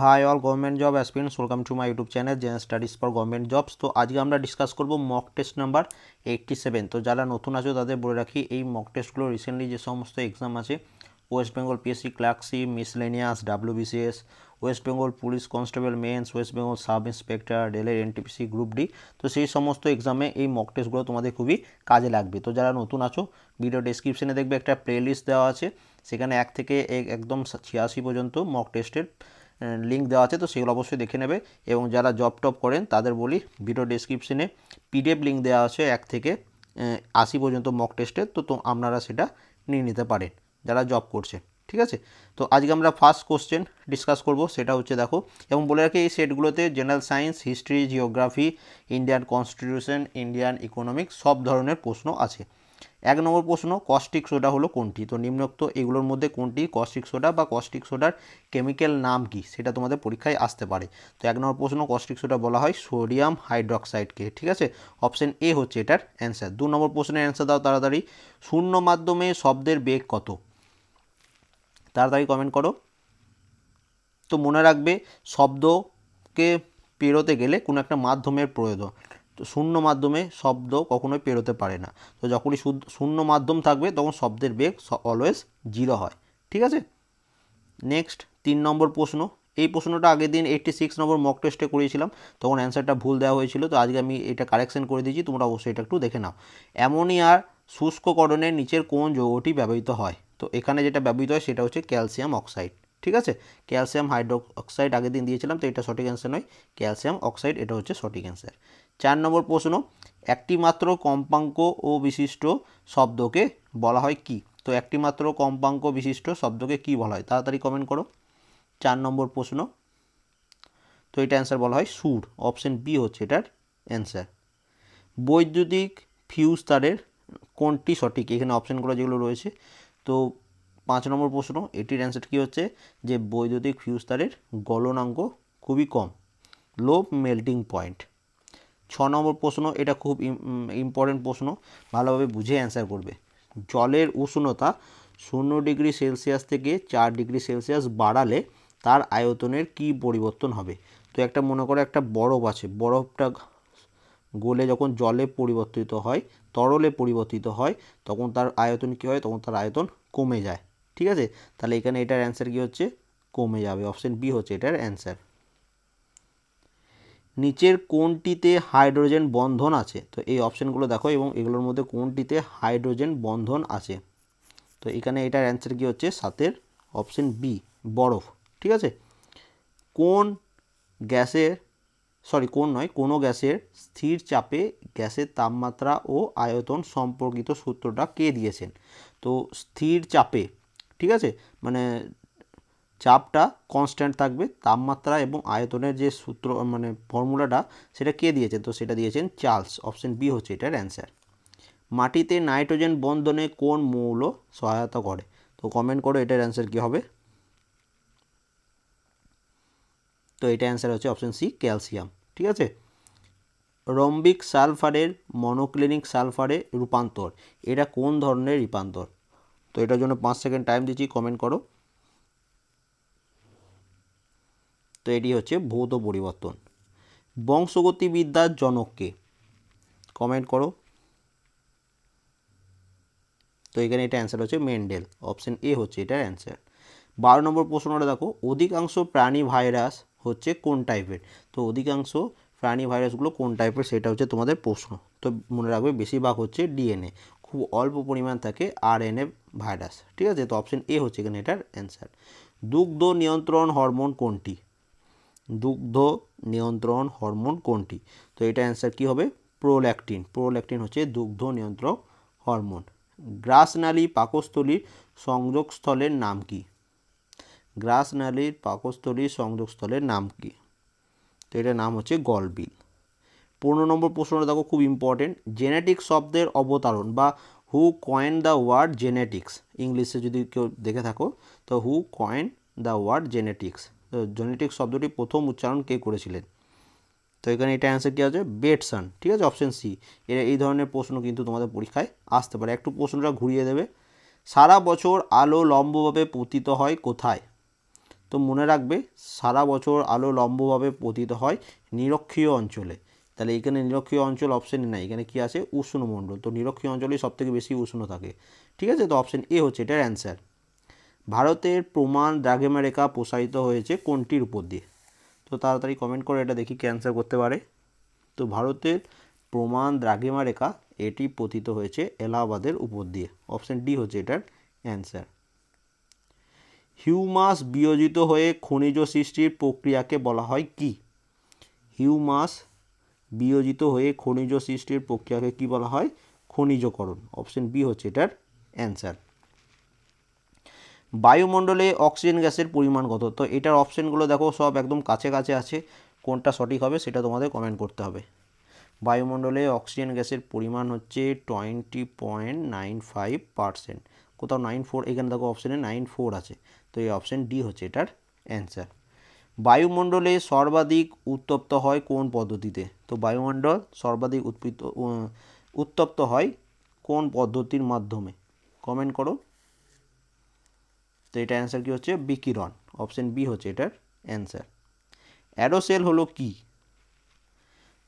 high all government job aspirants welcome to my YouTube channel Jens studies for government jobs তো আজকে আমরা discuss করব mock test number eighty seven তো যারা নতুন আছো তাদের বলে রাখি এই মক টেস্টগুলো রিসেন্টলি যে সমস্ত এক্সাম আছে West Bengal PSC clerkship miscellaneous WBCS West Bengal police constable mains West Bengal sub inspector রেলের এনটিপিসি গ্রুপ ডি তো সেই সমস্ত এক্সামে এই মক টেস্টগুলো তোমাদের খুবই কাজে লাগবে তো যারা নতুন আছো ভিডিও ডেসক্রিপশনে দেখবে একটা প্লেলিস্ট দেওয়া আছে সেখানে এক থেকে একদম ছিয়াশি পর্যন্ত মক টেস্টের লিঙ্ক দেওয়া আছে তো সেগুলো অবশ্যই দেখে নেবে এবং যারা জব টপ করেন তাদের বলি ভিডিও ডিসক্রিপশনে পিডিএফ লিঙ্ক দেওয়া আছে এক থেকে আশি পর্যন্ত মক টেস্টে তো তো আপনারা সেটা নিয়ে নিতে পারেন যারা জব করছে ঠিক আছে তো আজকে আমরা ফার্স্ট কোশ্চেন ডিসকাস করব সেটা হচ্ছে দেখো এবং বলে রাখি এই সেটগুলোতে general science history geography Indian constitution Indian economics সব ধরনের প্রশ্ন আছে এক নম্বর প্রশ্ন কস্টিক সোডা হলো কোনটি তো নিম্নোক্ত এগুলোর মধ্যে কোনটি কস্টিক সোডা বা কস্টিক সোডার কেমিক্যাল নাম কি সেটা তোমাদের পরীক্ষায় আসতে পারে তো এক নম্বর প্রশ্ন কস্টিক সোডা বলা হয় সোডিয়াম হাইড্রক্সাইডকে ঠিক আছে অপশন এ হচ্ছে এটার অ্যান্সার দু নম্বর প্রশ্নের অ্যান্সার দাও তাড়াতাড়ি শূন্য মাধ্যমে শব্দের বেগ কত তাড়াতাড়ি কমেন্ট করো তো মনে রাখবে শব্দকে পেরোতে গেলে কোনো একটা মাধ্যমের প্রয়োজন শূন্য মাধ্যমে শব্দ কখনোই পেরোতে পারে না তো যখনই শূন্য মাধ্যম থাকবে তখন শব্দের বেগ অলওয়েজ জিরো হয় ঠিক আছে নেক্সট তিন নম্বর প্রশ্ন এই প্রশ্নটা আগের দিন এইটটি সিক্স নম্বর মক টেস্টে করিয়েছিলাম তখন অ্যান্সারটা ভুল দেওয়া হয়েছিল তো আজকে আমি এটা কারেকশন করে দিয়েছি তোমরা অবশ্যই এটা একটু দেখে নাও অ্যামোনিয়ার শুষ্ককরণের নিচের কোন যৌগটি ব্যবহৃত হয় তো এখানে যেটা ব্যবহৃত হয় সেটা হচ্ছে ক্যালসিয়াম অক্সাইড ঠিক আছে ক্যালসিয়াম হাইড্রো অক্সাইড আগের দিন দিয়েছিলাম তো এটা সঠিক অ্যান্সার নয় ক্যালসিয়াম অক্সাইড এটা হচ্ছে সঠিক অ্যান্সার চার নম্বর প্রশ্ন একটি মাত্র কম্পাঙ্ক ও বিশিষ্ট শব্দকে বলা হয় কি তো একটি মাত্র কম্পাঙ্ক বিশিষ্ট শব্দকে কি বলা হয় তাড়াতাড়ি কমেন্ট করো চার নম্বর প্রশ্ন তো এটা অ্যান্সার বলা হয় সুর অপশান বি হচ্ছে এটার অ্যান্সার বৈদ্যুতিক ফিউজ তারের কোনটি সঠিক এখানে অপশানগুলো যেগুলো রয়েছে তো পাঁচ নম্বর প্রশ্ন এটির অ্যান্সার কী হচ্ছে যে বৈদ্যুতিক ফিউজ তারের গলনাঙ্ক খুবই কম লোভ মেল্টিং পয়েন্ট ছ নম্বর প্রশ্ন এটা খুব ইম্পর্টেন্ট প্রশ্ন ভালোভাবে বুঝে অ্যান্সার করবে জলের উষ্ণতা শূন্য ডিগ্রি সেলসিয়াস থেকে চার ডিগ্রি সেলসিয়াস বাড়ালে তার আয়তনের কি পরিবর্তন হবে তো একটা মনে করো একটা বরফ আছে বরফটা গোলে যখন জলে পরিবর্তিত হয় তরলে পরিবর্তিত হয় তখন তার আয়তন কি হয় তখন তার আয়তন কমে যায় ঠিক আছে তাহলে এখানে এটার অ্যান্সার কি হচ্ছে কমে যাবে অপশন বি হচ্ছে এটার অ্যান্সার নিচের কোনটিতে হাইড্রোজেন বন্ধন আছে তো এই অপশানগুলো দেখো এবং এগুলোর মধ্যে কোনটিতে হাইড্রোজেন বন্ধন আছে তো এখানে এটার অ্যান্সার কী হচ্ছে সাতের অপশান বি বরফ ঠিক আছে কোন গ্যাসের সরি কোন নয় কোনো গ্যাসের স্থির চাপে গ্যাসের তাপমাত্রা ও আয়তন সম্পর্কিত সূত্রটা কে দিয়েছেন তো স্থির চাপে ঠিক আছে মানে চাপটা কনস্ট্যান্ট থাকবে তাপমাত্রা এবং আয়তনের যে সূত্র মানে ফর্মুলাটা সেটা কে দিয়েছেন তো সেটা দিয়েছেন চার্লস অপশান বি হচ্ছে এটার অ্যান্সার মাটিতে নাইট্রোজেন বন্ধনে কোন মৌল সহায়তা করে তো কমেন্ট করো এটার অ্যান্সার কী হবে তো এটা অ্যান্সার হচ্ছে অপশন সি ক্যালসিয়াম ঠিক আছে রম্বিক সালফারের মনোক্লিনিক সালফারে রূপান্তর এটা কোন ধরনের রূপান্তর তো এটার জন্য পাঁচ সেকেন্ড টাইম দিচ্ছি কমেন্ট করো তো এটি হচ্ছে ভৌত পরিবর্তন বংশগতিবিদ্যার জনককে কমেন্ট করো তো এখানে এটা অ্যান্সার হচ্ছে মেন্ডেল অপশান এ হচ্ছে এটার অ্যান্সার বারো নম্বর প্রশ্নটা দেখো অধিকাংশ প্রাণী ভাইরাস হচ্ছে কোন টাইপের তো অধিকাংশ প্রাণী ভাইরাসগুলো কোন টাইপের সেটা হচ্ছে তোমাদের প্রশ্ন তো মনে রাখবে বেশিরভাগ হচ্ছে ডিএনএ খুব অল্প পরিমাণ থাকে আরএনএ ভাইরাস ঠিক আছে তো অপশন এ হচ্ছে এখানে এটার অ্যান্সার দুগ্ধ নিয়ন্ত্রণ হরমোন কোনটি দুগ্ধ নিয়ন্ত্রণ হরমোন কোনটি তো এটা অ্যান্সার কি হবে প্রোল্যাকটিন প্রোল্যাকটিন হচ্ছে দুগ্ধ নিয়ন্ত্রক হরমোন গ্রাসনালী পাকস্থলীর সংযোগস্থলের নাম কি গ্রাসনালীর পাকস্থলীর সংযোগস্থলের নাম কি তো এটার নাম হচ্ছে গলবিল পনেরো নম্বর প্রশ্নটা দেখো খুব ইম্পর্টেন্ট জেনেটিক শব্দের অবতারণ বা who coin the word genetics ইংলিশে যদি কেউ দেখে থাকো তো who coin the word genetics genetic শব্দটি প্রথম উচ্চারণ কে করেছিলেন তো এখানে এটা অ্যান্সার কী আছে বেটসন ঠিক আছে অপশন সি এরা এই ধরনের প্রশ্ন কিন্তু তোমাদের পরীক্ষায় আসতে পারে একটু প্রশ্নটা ঘুরিয়ে দেবে সারা বছর আলো লম্বভাবে পতিত হয় কোথায় তো মনে রাখবে সারা বছর আলো লম্বভাবে পতিত হয় নিরক্ষীয় অঞ্চলে তাহলে এখানে নিরক্ষীয় অঞ্চল অপশানে নাই এখানে কি আছে উষ্ণমণ্ডল তো নিরক্ষীয় অঞ্চলেই সবথেকে বেশি উষ্ণ থাকে ঠিক আছে তো অপশান এ হচ্ছে এটার অ্যান্সার ভারতের প্রমাণ দ্রাঘেমারেখা প্রসারিত হয়েছে কোনটির উপর দিয়ে তো তাড়াতাড়ি কমেন্ট করে এটা দেখি ক্যান্সার করতে পারে তো ভারতের প্রমাণ রেখা এটি পতিত হয়েছে এলাহাবাদের উপর দিয়ে অপশান ডি হচ্ছে এটার অ্যান্সার হিউমাস বিয়োজিত হয়ে খনিজ সৃষ্টির প্রক্রিয়াকে বলা হয় কি হিউমাস বিয়োজিত হয়ে খনিজ সৃষ্টির প্রক্রিয়াকে কি বলা হয় খনিজকরণ অপশান বি হচ্ছে এটার অ্যান্সার বায়ুমণ্ডলে অক্সিজেন গ্যাসের পরিমাণ কত তো এটার অপশানগুলো দেখো সব একদম কাছে কাছে আছে কোনটা সঠিক হবে সেটা তোমাদের কমেন্ট করতে হবে বায়ুমণ্ডলে অক্সিজেন গ্যাসের পরিমাণ হচ্ছে twenty point nine five percent কোথাও নাইন ফোর এখানে দেখো অপশানে নাইন ফোর আছে তো এই অপশান ডি হচ্ছে এটার অ্যান্সার বায়ুমণ্ডলে সর্বাধিক উত্তপ্ত হয় কোন পদ্ধতিতে তো বায়ুমণ্ডল সর্বাধিক উৎপিত উত্তপ্ত হয় কোন পদ্ধতির মাধ্যমে কমেন্ট করো তো এটা অ্যান্সার কী হচ্ছে বিকিরণ অপশন বি হচ্ছে এটার অ্যান্সার অ্যারোসেল হলো কি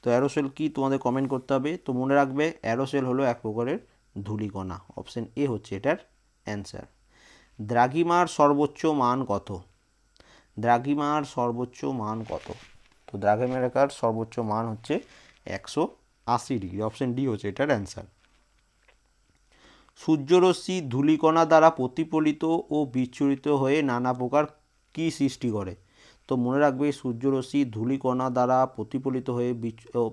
তো অ্যারোসেল কি তোমাদের কমেন্ট করতে হবে তো মনে রাখবে অ্যারোসেল হলো এক প্রকারের ধূলিকণা অপশন এ হচ্ছে এটার অ্যান্সার দ্রাঘিমার সর্বোচ্চ মান কত দ্রাঘিমার সর্বোচ্চ মান কত তো দ্রাঘিমার সর্বোচ্চ মান হচ্ছে একশো আশি ডিগ্রি অপশন ডি হচ্ছে এটার অ্যান্সার সূর্যরশ্মি ধূলিকণা দ্বারা প্রতিফলিত ও বিচ্ছুরিত হয়ে নানা প্রকার কী সৃষ্টি করে তো মনে রাখবে সূর্যরশ্মি ধূলিকণা দ্বারা প্রতিফলিত হয়ে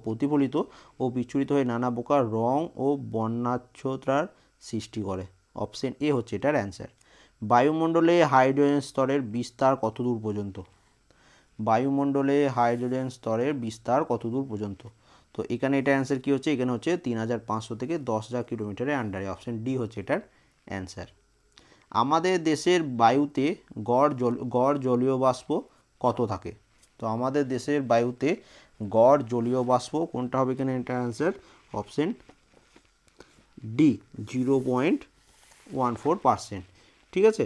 প্রতিফলিত ও বিচ্ছুরিত হয়ে নানা প্রকার রং ও বন্যাচ্ছতার সৃষ্টি করে অপশন এ হচ্ছে এটার অ্যান্সার বায়ুমণ্ডলে হাইড্রোজেন স্তরের বিস্তার কতদূর পর্যন্ত বায়ুমণ্ডলে হাইড্রোজেন স্তরের বিস্তার কতদূর পর্যন্ত তো এখানে এটা অ্যান্সার কী হচ্ছে এখানে হচ্ছে তিন হাজার পাঁচশো থেকে দশ হাজার কিলোমিটারের আন্ডারে অপশান ডি হচ্ছে এটার অ্যান্সার আমাদের দেশের বায়ুতে গড় জল গড় জলীয় বাষ্প কত থাকে তো আমাদের দেশের বায়ুতে গড় জলীয় বাষ্প কোনটা হবে এখানে এটা answer option D zero point one four percent ঠিক আছে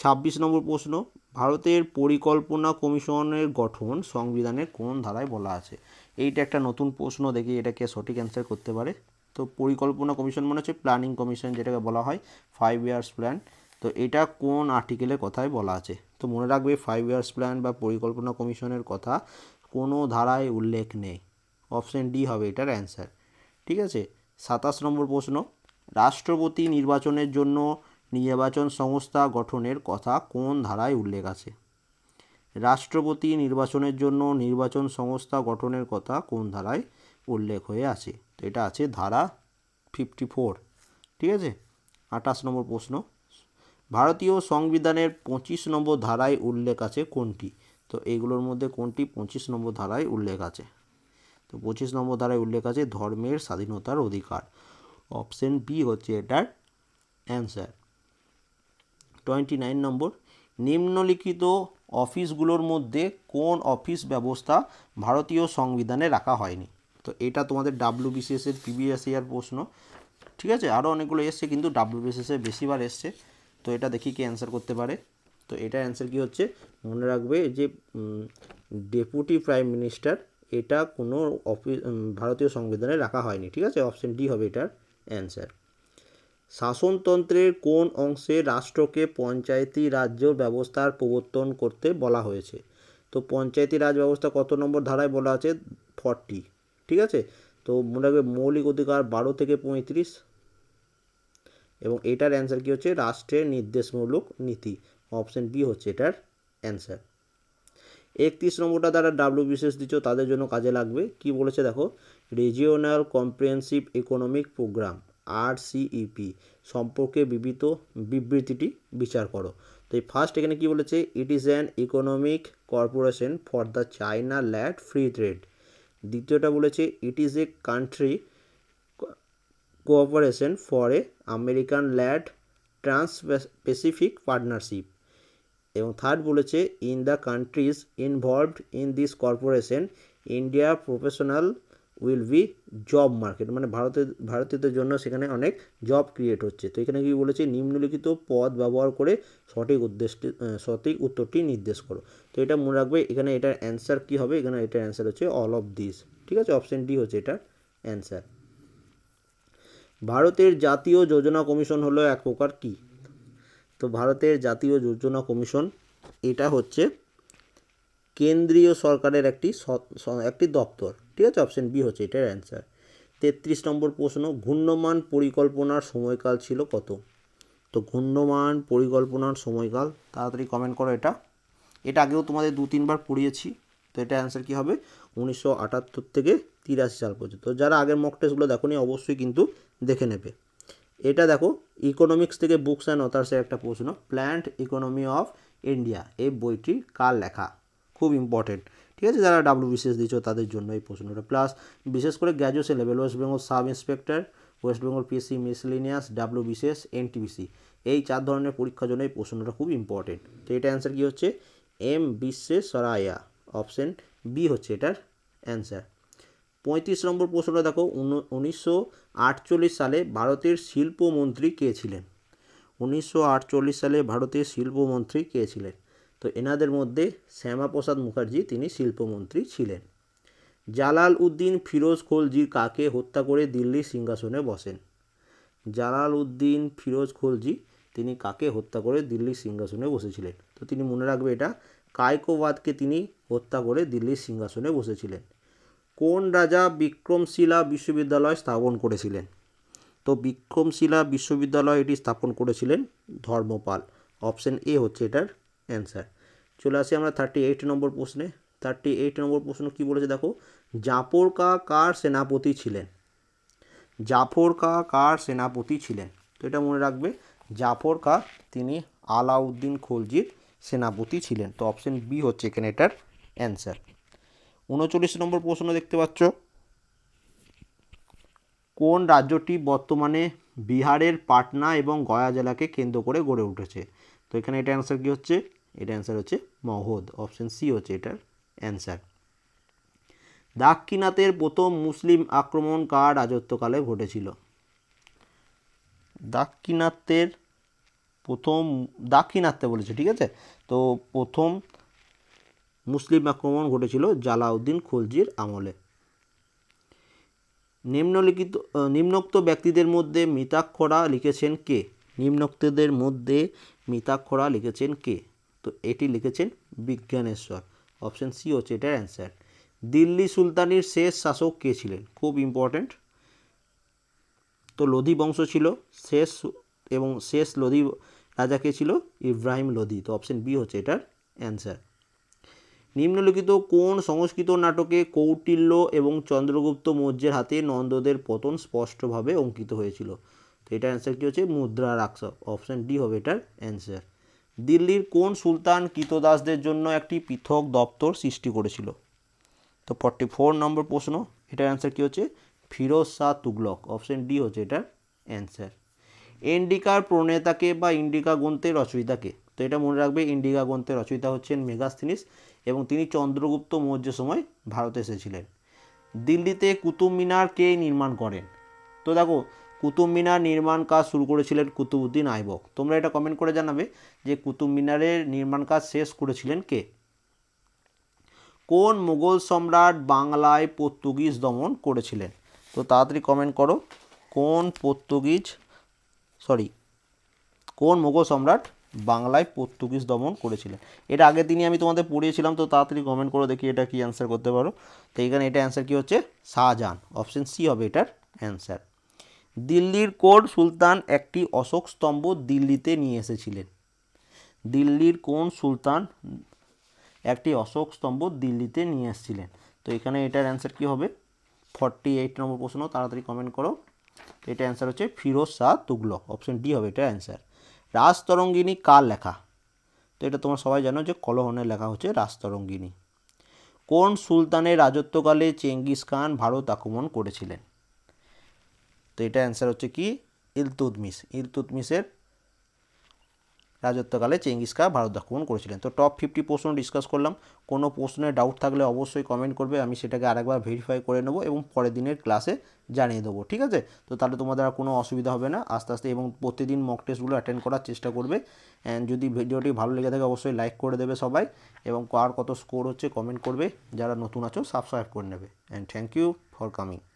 ছাব্বিশ নম্বর প্রশ্ন ভারতের পরিকল্পনা কমিশনের গঠন সংবিধানের কোন ধারায় বলা আছে এইটা একটা নতুন প্রশ্ন দেখি এটাকে সঠিক অ্যান্সার করতে পারে তো পরিকল্পনা কমিশন মনে হচ্ছে প্ল্যানিং কমিশন যেটাকে বলা হয় ফাইভ ইয়ার্স প্ল্যান তো এটা কোন আর্টিকেলে কথায় বলা আছে তো মনে রাখবে ফাইভ ইয়ার্স প্ল্যান বা পরিকল্পনা কমিশনের কথা কোনো ধারায় উল্লেখ নেই অপশান ডি হবে এটার অ্যান্সার ঠিক আছে সাতাশ নম্বর প্রশ্ন রাষ্ট্রপতি নির্বাচনের জন্য নির্বাচন সংস্থা গঠনের কথা কোন ধারায় উল্লেখ আছে রাষ্ট্রপতি নির্বাচনের জন্য নির্বাচন সংস্থা গঠনের কথা কোন ধারায় উল্লেখ হয়ে আছে তো এটা আছে ধারা ফিফটি ফোর ঠিক আছে আঠাশ নম্বর প্রশ্ন ভারতীয় সংবিধানের পঁচিশ নম্বর ধারায় উল্লেখ আছে কোনটি তো এইগুলোর মধ্যে কোনটি পঁচিশ নম্বর ধারায় উল্লেখ আছে তো পঁচিশ নম্বর ধারায় উল্লেখ আছে ধর্মের স্বাধীনতার অধিকার অপশন বি হচ্ছে এটার অ্যান্সার টোয়েন্টি নাইন নম্বর নিম্নলিখিত অফিসগুলোর মধ্যে কোন অফিস ব্যবস্থা ভারতীয় সংবিধানে রাখা হয়নি তো এটা তোমাদের ডাব্লিউ বিসিএসের প্রিভিয়াস ইয়ার প্রশ্ন ঠিক আছে আরও অনেকগুলো এসছে কিন্তু ডাব্লিউ বিসিএসের বেশিবার এসছে তো এটা দেখি কি অ্যান্সার করতে পারে তো এটা অ্যান্সার কি হচ্ছে মনে রাখবে যে ডেপুটি প্রাইম মিনিস্টার এটা কোনো অফিস ভারতীয় সংবিধানে রাখা হয়নি ঠিক আছে অপশন ডি হবে এটার অ্যান্সার শাসনতন্ত্রের কোন অংশে রাষ্ট্রকে পঞ্চায়েতি রাজ্য ব্যবস্থার প্রবর্তন করতে বলা হয়েছে তো পঞ্চায়েতি রাজ ব্যবস্থা কত নম্বর ধারায় বলা আছে ফর্টি ঠিক আছে তো মনে রাখবে মৌলিক অধিকার বারো থেকে পঁয়ত্রিশ এবং এটার অ্যান্সার কী হচ্ছে রাষ্ট্রের নির্দেশমূলক নীতি অপশন বি হচ্ছে এটার অ্যান্সার একত্রিশ নম্বরটা তারা ডাব্লিউ বিশেষ দিচ্ছ তাদের জন্য কাজে লাগবে কি বলেছে দেখো regional comprehensive economic program R CEP e সম্পর্কে বিবৃত বিবৃতিটি বিচার করো তো এই ফার্স্ট এখানে কি বলেছে it is an economic corporation for the China led free trade দ্বিতীয়টা বলেছে it is a country cooperation for a American led trans Pacific partnership এবং থার্ড বলেছে in the countries involved in this corporation India professional will be job market মানে ভারতের ভারতীয়দের জন্য সেখানে অনেক জব ক্রিয়েট হচ্ছে তো এখানে কি বলেছে নিম্নলিখিত পদ ব্যবহার করে সঠিক উদ্দেশ্যটি সঠিক উত্তরটি নির্দেশ করো তো এটা মনে রাখবে এখানে এটার অ্যান্সার কি হবে এখানে এটার অ্যান্সার হচ্ছে অল অফ দিস ঠিক আছে অপশান ডি হচ্ছে এটার অ্যান্সার ভারতের জাতীয় যোজনা কমিশন হলো এক প্রকার কি তো ভারতের জাতীয় যোজনা কমিশন এটা হচ্ছে কেন্দ্রীয় সরকারের একটি একটি দপ্তর ঠিক আছে অপশন বি হচ্ছে এটার অ্যান্সার তেত্রিশ নম্বর প্রশ্ন ঘূর্ণমান পরিকল্পনার সময়কাল ছিল কত তো ঘূর্ণমান পরিকল্পনার সময়কাল তাড়াতাড়ি কমেন্ট করো এটা এটা আগেও তোমাদের দু তিনবার পড়িয়েছি তো এটা অ্যান্সার কী হবে উনিশশো থেকে তিরাশি সাল পর্যন্ত যারা আগের মক টেস্টগুলো দেখো নি অবশ্যই কিন্তু দেখে নেবে এটা দেখো ইকোনমিক্স থেকে বুকস অ্যান্ড অথার্সের একটা প্রশ্ন প্ল্যান্ট ইকোনমি অফ ইন্ডিয়া এই বইটি কার লেখা খুব ইম্পর্টেন্ট ঠিক আছে যারা ডাব্লিউ বিসিএস দিচ্ছ তাদের জন্য এই প্রশ্নটা প্লাস বিশেষ করে graduation level West Bengal sub inspector West Bengal PSC miscellaneous W BCS NTPC এই চার ধরনের পরীক্ষার জন্য এই প্রশ্নটা খুব ইম্পর্টেন্ট তো এটা অ্যান্সার কী হচ্ছে এম বিশ্বেশ্বরায়া অপশন বি হচ্ছে এটার অ্যান্সার পঁয়ত্রিশ নম্বর প্রশ্নটা দেখো উনিশশো সালে ভারতের শিল্পমন্ত্রী কে ছিলেন উনিশশো সালে ভারতের শিল্পমন্ত্রী কে ছিলেন তো এনাদের মধ্যে শ্যামাপ্রসাদ মুখার্জি তিনি শিল্পমন্ত্রী ছিলেন জালাল উদ্দিন ফিরোজ খোলজি কাকে হত্যা করে দিল্লির সিংহাসনে বসেন জালাল উদ্দিন ফিরোজ খোলজি তিনি কাকে হত্যা করে দিল্লির সিংহাসনে বসেছিলেন তো তিনি মনে রাখবে এটা কায়কোবাদকে তিনি হত্যা করে দিল্লির সিংহাসনে বসেছিলেন কোন রাজা বিক্রমশিলা বিশ্ববিদ্যালয় স্থাপন করেছিলেন তো বিক্রমশিলা বিশ্ববিদ্যালয় এটি স্থাপন করেছিলেন ধর্মপাল অপশন এ হচ্ছে এটার অ্যান্সার চলে আসি আমরা থার্টি এইট নম্বর প্রশ্নে থার্টি এইট নম্বর প্রশ্ন কি বলেছে দেখো জাফর কা কার সেনাপতি ছিলেন জাফর কা কার সেনাপতি ছিলেন তো এটা মনে রাখবে জাফর কা তিনি আলাউদ্দিন খলজির সেনাপতি ছিলেন তো অপশন বি হচ্ছে এখানে এটার অ্যান্সার উনচল্লিশ নম্বর প্রশ্ন দেখতে পাচ্ছ কোন রাজ্যটি বর্তমানে বিহারের পাটনা এবং গয়া জেলাকে কেন্দ্র করে গড়ে উঠেছে তো এখানে এটা অ্যান্সার কী হচ্ছে এটা অ্যান্সার হচ্ছে মহোদ অপশন সি হচ্ছে এটার অ্যান্সার দাক্ষিণাতের প্রথম মুসলিম আক্রমণ কার রাজত্বকালে ঘটেছিল দাক্ষিণাত্যের প্রথম দাক্ষিণাত্যে বলেছে ঠিক আছে তো প্রথম মুসলিম আক্রমণ ঘটেছিল জালাউদ্দিন খলজির আমলে নিম্নলিখিত নিম্নোক্ত ব্যক্তিদের মধ্যে মিতাক্ষরা লিখেছেন কে নিম্নোক্তদের মধ্যে মিতাক্ষরা লিখেছেন কে তো এটি লিখেছেন বিজ্ঞানেশ্বর অপশান সি হচ্ছে এটার অ্যান্সার দিল্লি সুলতানির শেষ শাসক কে ছিলেন খুব ইম্পর্ট্যান্ট তো লোধি বংশ ছিল শেষ এবং শেষ লোধি রাজা কে ছিল ইব্রাহিম লোধি তো অপশান বি হচ্ছে এটার অ্যান্সার নিম্নলিখিত কোন সংস্কৃত নাটকে কৌটিল্য এবং চন্দ্রগুপ্ত মৌর্যের হাতে নন্দদের পতন স্পষ্টভাবে অঙ্কিত হয়েছিল তো এটার অ্যান্সার কী হচ্ছে মুদ্রা রাক্ষস অপশান ডি হবে এটার অ্যান্সার দিল্লির কোন সুলতান কৃতদাসদের জন্য একটি পৃথক দপ্তর সৃষ্টি করেছিল তো ফর্টি ফোর নম্বর প্রশ্ন এটার অ্যান্সার কী হচ্ছে ফিরোজ শাহ তুগলক অপশন ডি হচ্ছে এটার অ্যান্সার ইন্ডিকার প্রণেতাকে বা ইন্ডিকা গ্রন্থের রচয়িতাকে তো এটা মনে রাখবে ইন্ডিকা গ্রন্থের রচয়িতা হচ্ছেন মেগাস্থিনিস এবং তিনি চন্দ্রগুপ্ত মৌর্য সময় ভারতে এসেছিলেন দিল্লিতে কুতুব মিনার কে নির্মাণ করেন তো দেখো কুতুব মিনার নির্মাণ কাজ শুরু করেছিলেন কুতুবুদ্দিন আইবক তোমরা এটা কমেন্ট করে জানাবে যে কুতুব মিনারের নির্মাণ কাজ শেষ করেছিলেন কে কোন মুঘল সম্রাট বাংলায় পর্তুগিজ দমন করেছিলেন তো তাড়াতাড়ি কমেন্ট করো কোন পর্তুগিজ সরি কোন মুঘল সম্রাট বাংলায় পর্তুগিজ দমন করেছিলেন এটা আগে তিনি আমি তোমাদের পড়িয়েছিলাম তো তাড়াতাড়ি কমেন্ট করে দেখি এটা কি অ্যান্সার করতে পারো তো এখানে এটা অ্যান্সার কি হচ্ছে শাহজাহান অপশন সি হবে এটার অ্যান্সার দিল্লির কোন সুলতান একটি অশোক স্তম্ভ দিল্লিতে নিয়ে এসেছিলেন দিল্লির কোন সুলতান একটি অশোক স্তম্ভ দিল্লিতে নিয়ে এসেছিলেন তো এখানে এটার অ্যান্সার কী হবে ফর্টি এইট নম্বর প্রশ্ন তাড়াতাড়ি কমেন্ট করো এটা অ্যান্সার হচ্ছে ফিরোজ শাহ তুগলক অপশন ডি হবে এটার অ্যান্সার রাজতরঙ্গিনী কার লেখা তো এটা তোমরা সবাই জানো যে কলহনের লেখা হচ্ছে রাজতরঙ্গিনী কোন সুলতানের রাজত্বকালে চেঙ্গিস খান ভারত আক্রমণ করেছিলেন তো এটা অ্যান্সার হচ্ছে কি ইলতুতমিস ইলতুতমিসের রাজত্বকালে চেঙ্গিসকা ভারত আক্রমণ করেছিলেন তো টপ ফিফটি প্রশ্ন ডিসকাস করলাম কোনো প্রশ্নে ডাউট থাকলে অবশ্যই কমেন্ট করবে আমি সেটাকে আরেকবার ভেরিফাই করে নেবো এবং পরের দিনের ক্লাসে জানিয়ে দেবো ঠিক আছে তো তাহলে তোমাদের আর কোনো অসুবিধা হবে না আস্তে আস্তে এবং প্রতিদিন মক টেস্টগুলো অ্যাটেন্ড করার চেষ্টা করবে অ্যান্ড যদি ভিডিওটি ভালো লেগে থাকে অবশ্যই লাইক করে দেবে সবাই এবং কার কত স্কোর হচ্ছে কমেন্ট করবে যারা নতুন আছো সাবস্ক্রাইব করে নেবে and thank you for coming